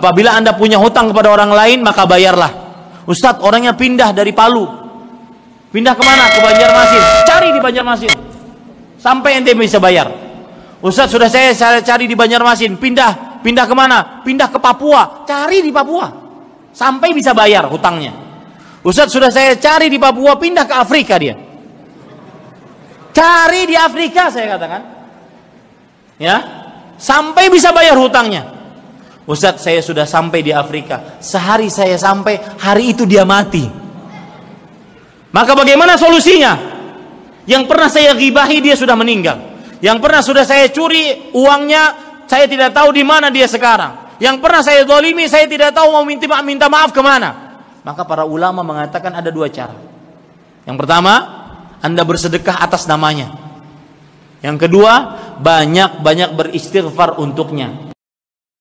Apabila Anda punya hutang kepada orang lain, maka bayarlah. Ustadz, orangnya pindah dari Palu. Pindah kemana? Ke Banjarmasin. Cari di Banjarmasin. Sampai ente bisa bayar. Ustadz, sudah saya, saya cari di Banjarmasin. Pindah. Pindah kemana? Pindah ke Papua. Cari di Papua. Sampai bisa bayar hutangnya. Ustadz, sudah saya cari di Papua. Pindah ke Afrika dia. Cari di Afrika, saya katakan. Ya. Sampai bisa bayar hutangnya. Ustaz saya sudah sampai di Afrika sehari saya sampai hari itu dia mati maka bagaimana solusinya yang pernah saya gibahi dia sudah meninggal yang pernah sudah saya curi uangnya saya tidak tahu di mana dia sekarang yang pernah saya dolimi saya tidak tahu mau minta, minta maaf kemana maka para ulama mengatakan ada dua cara yang pertama anda bersedekah atas namanya yang kedua, banyak-banyak beristighfar untuknya.